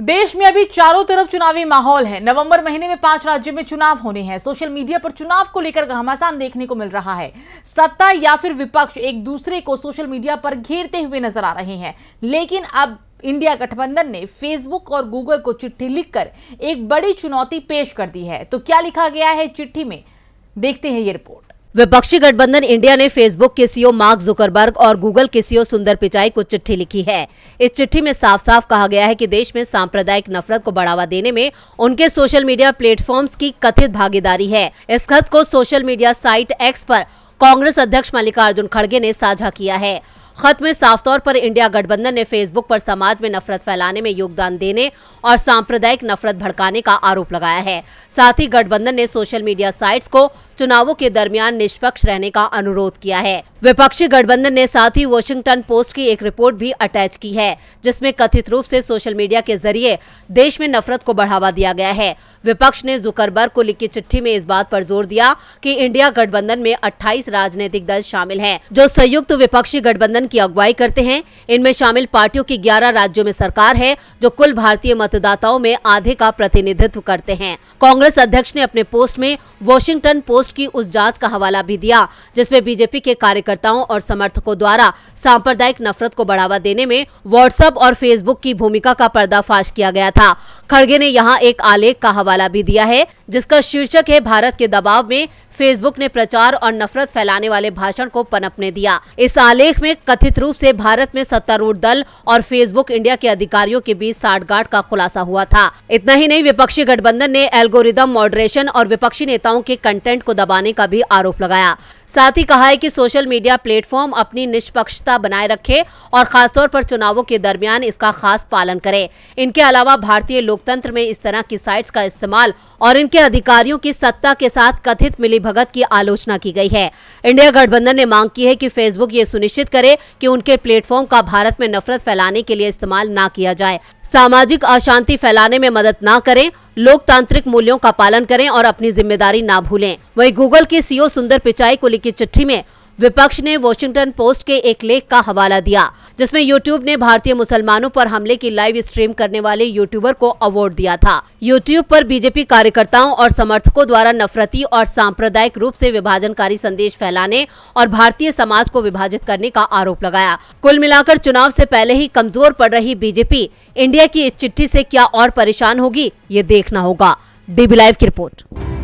देश में अभी चारों तरफ चुनावी माहौल है नवंबर महीने में पांच राज्यों में चुनाव होने हैं सोशल मीडिया पर चुनाव को लेकर घमासान देखने को मिल रहा है सत्ता या फिर विपक्ष एक दूसरे को सोशल मीडिया पर घेरते हुए नजर आ रहे हैं लेकिन अब इंडिया गठबंधन ने फेसबुक और गूगल को चिट्ठी लिखकर एक बड़ी चुनौती पेश कर दी है तो क्या लिखा गया है चिट्ठी में देखते हैं ये रिपोर्ट विपक्षी गठबंधन इंडिया ने फेसबुक के सीओ मार्क जुकरबर्ग और गूगल के सीओ सुंदर पिचाई को चिट्ठी लिखी है इस चिट्ठी में साफ साफ कहा गया है कि देश में सांप्रदायिक नफरत को बढ़ावा देने में उनके सोशल मीडिया प्लेटफॉर्म्स की कथित भागीदारी है इस खत को सोशल मीडिया साइट एक्स पर कांग्रेस अध्यक्ष मल्लिकार्जुन खड़गे ने साझा किया है खत में साफ तौर पर इंडिया गठबंधन ने फेसबुक पर समाज में नफरत फैलाने में योगदान देने और सांप्रदायिक नफरत भड़काने का आरोप लगाया है साथ ही गठबंधन ने सोशल मीडिया साइट्स को चुनावों के दरमियान निष्पक्ष रहने का अनुरोध किया है विपक्षी गठबंधन ने साथ ही वॉशिंगटन पोस्ट की एक रिपोर्ट भी अटैच की है जिसमें कथित रूप से सोशल मीडिया के जरिए देश में नफरत को बढ़ावा दिया गया है विपक्ष ने जुकरबर्ग को लिखी चिट्ठी में इस बात पर जोर दिया कि इंडिया गठबंधन में 28 राजनीतिक दल शामिल हैं जो संयुक्त विपक्षी गठबंधन गठबंधन की अगुवाई करते हैं इनमें शामिल पार्टियों की 11 राज्यों में सरकार है जो कुल भारतीय मतदाताओं में आधे का प्रतिनिधित्व करते हैं कांग्रेस अध्यक्ष ने अपने पोस्ट में वॉशिंगटन पोस्ट की उस जांच का हवाला भी दिया जिसमें बीजेपी के कार्यकर्ताओं और समर्थकों द्वारा सांप्रदायिक नफरत को बढ़ावा देने में व्हाट्सएप और फेसबुक की भूमिका का पर्दाफाश किया गया था खड़गे ने यहाँ एक आलेख का हवाला भी दिया है जिसका शीर्षक है भारत के दबाव में फेसबुक ने प्रचार और नफरत फैलाने वाले भाषण को पनपने दिया इस आलेख में कथित रूप से भारत में सत्तारूढ़ दल और फेसबुक इंडिया के अधिकारियों के बीच साठगांठ का खुलासा हुआ था इतना ही नहीं विपक्षी गठबंधन ने एल्गोरिदम मॉडरेशन और विपक्षी नेताओं के कंटेंट को दबाने का भी आरोप लगाया साथ ही कहा है कि सोशल मीडिया प्लेटफॉर्म अपनी निष्पक्षता बनाए रखे और खासतौर पर चुनावों के दरमियान इसका खास पालन करे इनके अलावा भारतीय लोकतंत्र में इस तरह की साइट्स का इस्तेमाल और इनके अधिकारियों की सत्ता के साथ कथित मिलीभगत की आलोचना की गई है इंडिया गठबंधन ने मांग की है कि फेसबुक ये सुनिश्चित करे कि उनके प्लेटफॉर्म का भारत में नफरत फैलाने के लिए इस्तेमाल न किया जाए सामाजिक अशांति फैलाने में मदद न करें लोकतांत्रिक मूल्यों का पालन करें और अपनी जिम्मेदारी ना भूलें वहीं गूगल के सीईओ सुंदर पिचाई को लिखी चिट्ठी में विपक्ष ने वॉशिंगटन पोस्ट के एक लेख का हवाला दिया जिसमें यूट्यूब ने भारतीय मुसलमानों पर हमले की लाइव स्ट्रीम करने वाले यूट्यूबर को अवार्ड दिया था यूट्यूब पर बीजेपी कार्यकर्ताओं और समर्थकों द्वारा नफरती और सांप्रदायिक रूप से विभाजनकारी संदेश फैलाने और भारतीय समाज को विभाजित करने का आरोप लगाया कुल मिलाकर चुनाव ऐसी पहले ही कमजोर पड़ रही बीजेपी इंडिया की इस चिट्ठी ऐसी क्या और परेशान होगी ये देखना होगा डीबी लाइव की रिपोर्ट